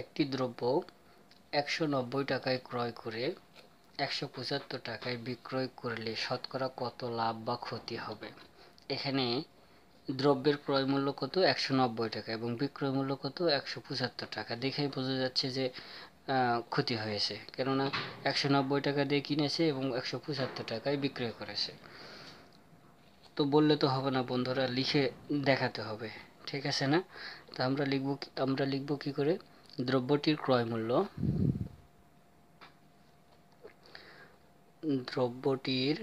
একটি দ্রব্য একশো নব্বই টাকায় ক্রয় করে একশো পঁচাত্তর টাকায় বিক্রয় করলে শতকরা কত লাভ বা ক্ষতি হবে এখানে দ্রব্যের ক্রয় মূল্য কত একশো নব্বই টাকা এবং বিক্রয় মূল্য কত একশো পঁচাত্তর টাকা দেখেই বোঝা যাচ্ছে যে ক্ষতি হয়েছে কেননা একশো নব্বই টাকা দিয়ে কিনেছে এবং একশো পঁচাত্তর টাকায় বিক্রয় করেছে তো বললে তো হবে না বন্ধুরা লিখে দেখাতে হবে ঠিক আছে না তো আমরা লিখব আমরা লিখব কি করে দ্রব্যটির ক্রয়মূল্য দ্রব্যটির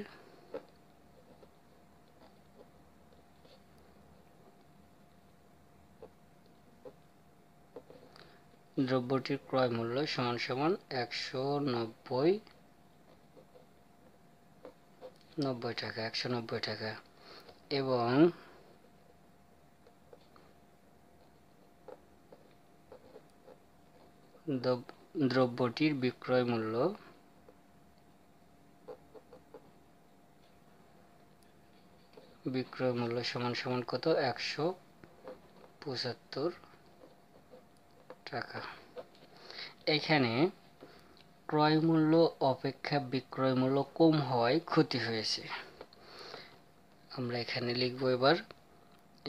দ্রব্যটির ক্রয় মূল্য সমান সমান একশো নব্বই নব্বই টাকা একশো নব্বই টাকা এবং দ্রব্যটির বিক্রয় মূল্য বিক্রয় মূল্য সমান সমান কত একশো পঁচাত্তর টাকা এখানে ক্রয় মূল্য অপেক্ষা বিক্রয় মূল্য কম হওয়ায় ক্ষতি হয়েছে আমরা এখানে লিখব এবার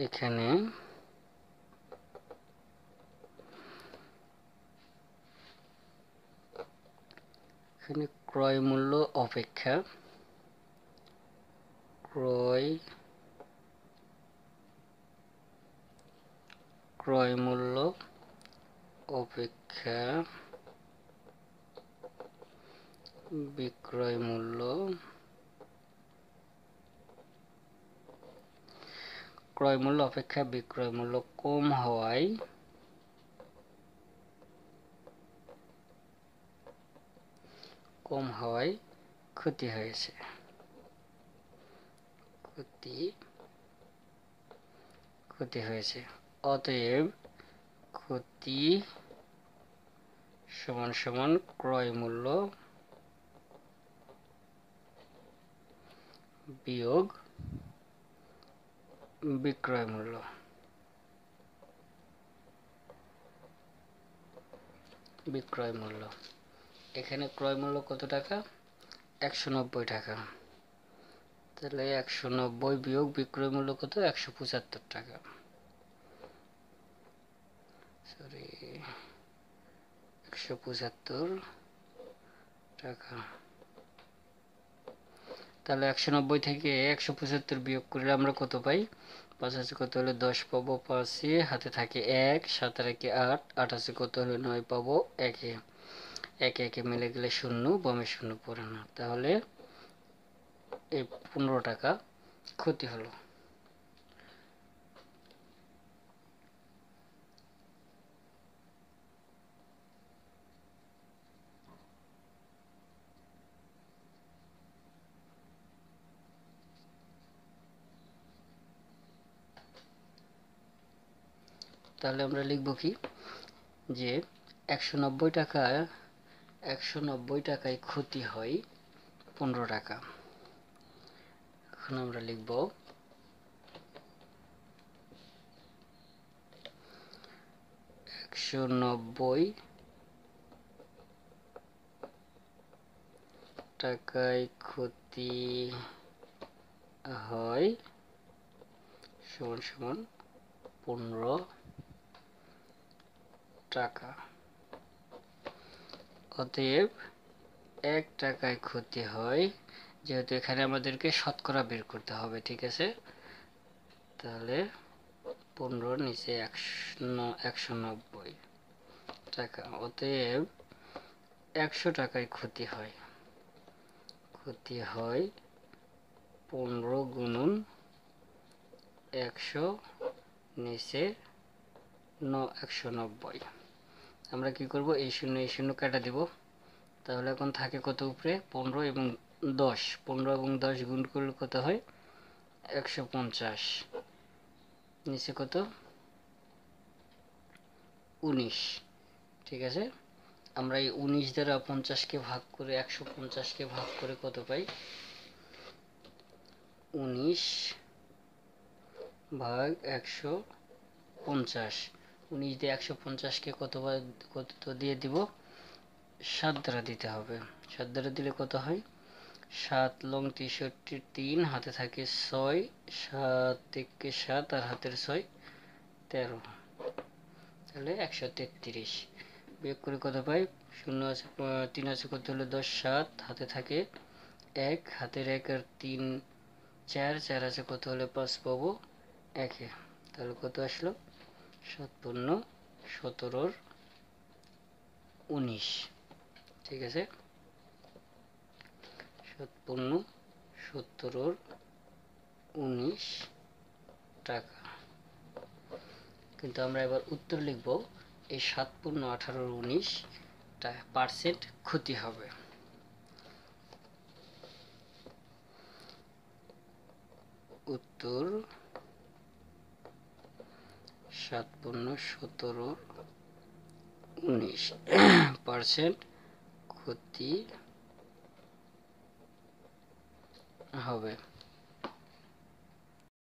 এখানে এখানে ক্রয় মূল্য অপেক্ষা ক্রয় ক্রয় মূল্য অপেক্ষা বিক্রয় মূল্য ক্রয় মূল্য অপেক্ষা বিক্রয় মূল্য কম হওয়ায় কম হওয়ায় ক্ষতি হয়েছে ক্ষতি ক্ষতি হয়েছে অতএব ক্ষতি সমান সমান ক্রয় মূল্য বিয়োগ বিক্রয় মূল্য বিক্রয় মূল্য এখানে ক্রয় মূল্য কত টাকা একশো নব্বই টাকা তাহলে একশো নব্বই বিয়োগ বিক্রয় মূল্য কত একশো পঁচাত্তর টাকা সরি একশো পঁচাত্তর টাকা তাহলে একশো নব্বই থেকে একশো পঁচাত্তর বিয়োগ করলে আমরা কত পাই পাঁচ আছে কত হলে দশ পাবো পাঁচে হাতে থাকে এক সাত একে আট আট আছে কত হলে নয় পাবো একে একে একে মিলে গেলে শূন্য বমে শূন্য পড়ে না তাহলে এই পনেরো টাকা ক্ষতি হলো তাহলে আমরা লিখব কি যে একশো নব্বই টাকা একশো নব্বই টাকায় ক্ষতি হয় পনেরো টাকা এখন আমরা লিখব একশো নব্বই টাকায় ক্ষতি হয় সমান সমান পনেরো টাকা অতএব এক টাকায় ক্ষতি হয় যেহেতু এখানে আমাদেরকে শতকরা বের করতে হবে ঠিক আছে তাহলে পনেরো নিচে একশো নব্বই টাকা অতএব একশো টাকায় ক্ষতি হয় ক্ষতি হয় পনেরো গুণুন একশো নিচে ন একশো নব্বই আমরা কি করব এই শূন্য এই শূন্য কাটা দেব তাহলে এখন থাকে কত উপরে পনেরো এবং দশ পনেরো এবং দশ গুণ করলে কত হয় একশো পঞ্চাশ নিচে কত উনিশ ঠিক আছে আমরা এই উনিশ দ্বারা পঞ্চাশকে ভাগ করে একশো পঞ্চাশকে ভাগ করে কত পাই উনিশ ভাগ একশো পঞ্চাশ উনিশ দিয়ে একশো পঞ্চাশকে কতবার কত দিয়ে দিব সাত দ্বারা দিতে হবে সাত দ্বারা দিলে কত হয় সাত লং তেষট্টি তিন হাতে থাকে ছয় সাত একে সাত আর হাতের ছয় তেরো তাহলে একশো তেত্রিশ বিয়োগ করে কত পাই শূন্য আছে তিন আছে কত হলে দশ সাত হাতে থাকে এক হাতের এক আর তিন চার চার আছে কত হলে পাঁচ পাবো একে তাহলে কত আসলো সাতান্ন সতেরোর উনিশ ঠিক আছে সাতান্ন সতেরোর উনিশ টাকা কিন্তু আমরা এবার উত্তর লিখব এই সাত পূর্ণ আঠারোর উনিশ পার্সেন্ট ক্ষতি হবে উত্তর সাত পণ্য সতেরো উনিশ পার্সেন্ট ক্ষতি হবে